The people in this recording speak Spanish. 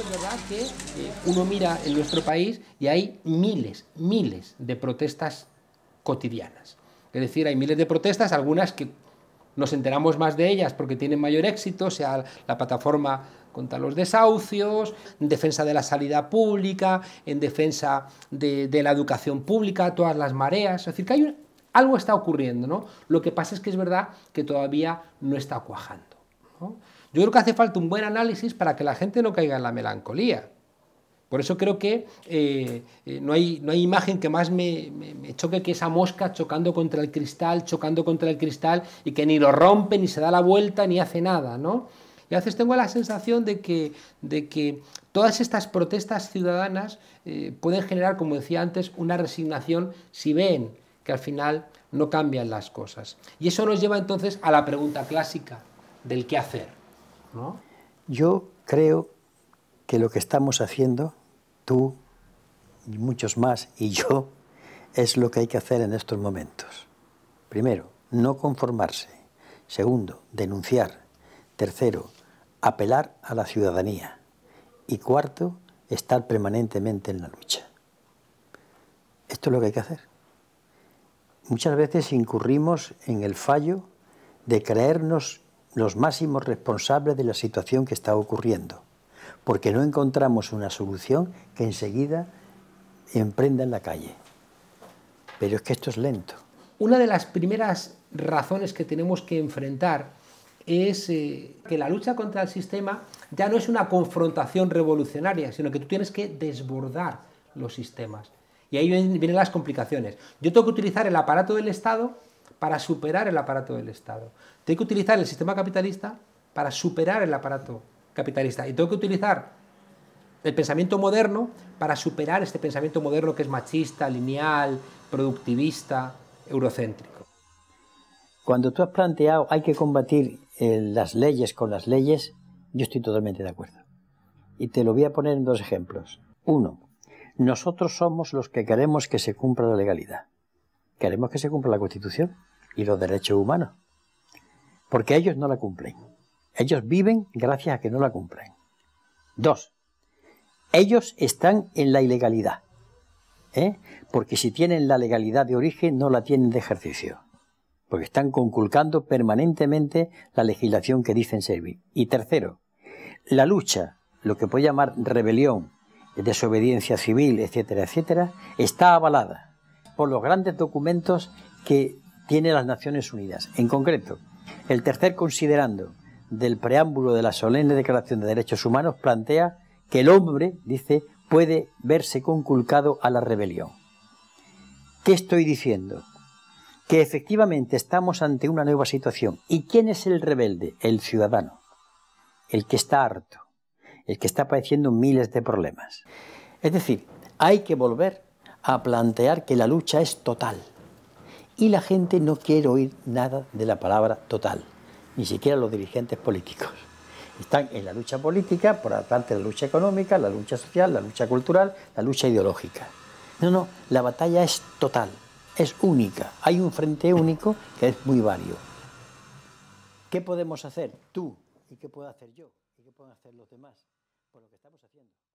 es verdad que eh, uno mira en nuestro país y hay miles, miles de protestas cotidianas. Es decir, hay miles de protestas, algunas que nos enteramos más de ellas porque tienen mayor éxito, sea la plataforma contra los desahucios, en defensa de la salida pública, en defensa de, la educación pública, todas las mareas. Es decir, que hay algo está ocurriendo, ¿no? Lo que pasa es que es verdad que todavía no está cuajando. Yo creo que hace falta un buen análisis para que la gente no caiga en la melancolía. Por eso creo que eh, eh, no, hay, imagen que más me, choque que esa mosca chocando contra el cristal, chocando contra el cristal y que ni lo rompe, ni se da la vuelta, ni hace nada, ¿no? Y a veces tengo la sensación de que, todas estas protestas ciudadanas eh, pueden generar, como decía antes, una resignación si ven que al final no cambian las cosas. Y eso nos lleva entonces a la pregunta clásica del qué hacer. Yo creo que lo que estamos haciendo, tú y muchos más y yo, es lo que hay que hacer en estos momentos. Primero, no conformarse. Segundo, denunciar. Tercero, apelar a la ciudadanía. Y cuarto, estar permanentemente en la lucha. Esto es lo que hay que hacer. Muchas veces incurrimos en el fallo de creernos los máximos responsables de la situación que está ocurriendo, porque no encontramos una solución que enseguida emprenda en la calle. Pero es que esto es lento. Una de las primeras razones que tenemos que enfrentar es eh, que la lucha contra el sistema ya no es una confrontación revolucionaria, sino que tú tienes que desbordar los sistemas. Y ahí vienen las complicaciones. Yo tengo que utilizar el aparato del Estado para superar el aparato del Estado. Tengo que utilizar el sistema capitalista para superar el aparato capitalista. Y tengo que utilizar el pensamiento moderno para superar este pensamiento moderno que es machista, lineal, productivista, eurocéntrico. Cuando tú has planteado hay que combatir eh, las leyes con las leyes, yo estoy totalmente de acuerdo. Y te lo voy a poner en dos ejemplos. Uno, nosotros somos los que queremos que se cumpla la legalidad. ¿Queremos que se cumpla la Constitución? y los derechos humanos. Porque ellos no la cumplen. Ellos viven gracias a que no la cumplen. Dos, ellos están en la ilegalidad. ¿eh? Porque si tienen la legalidad de origen, no la tienen de ejercicio. Porque están conculcando permanentemente la legislación que dicen servir. Y tercero, la lucha, lo que puede llamar rebelión, desobediencia civil, etcétera, etcétera, está avalada por los grandes documentos que tiene las Naciones Unidas. En concreto, el tercer considerando del preámbulo de la solemne Declaración de Derechos Humanos plantea que el hombre, dice, puede verse conculcado a la rebelión. ¿Qué estoy diciendo? Que efectivamente estamos ante una nueva situación. ¿Y quién es el rebelde? El ciudadano, el que está harto, el que está padeciendo miles de problemas. Es decir, hay que volver a plantear que la lucha es total, y la gente no quiere oír nada de la palabra total, ni siquiera los dirigentes políticos. Están en la lucha política, por de la lucha económica, la lucha social, la lucha cultural, la lucha ideológica. No, no, la batalla es total, es única. Hay un frente único que es muy vario. ¿Qué podemos hacer tú y qué puedo hacer yo y qué pueden hacer los demás por lo que estamos haciendo?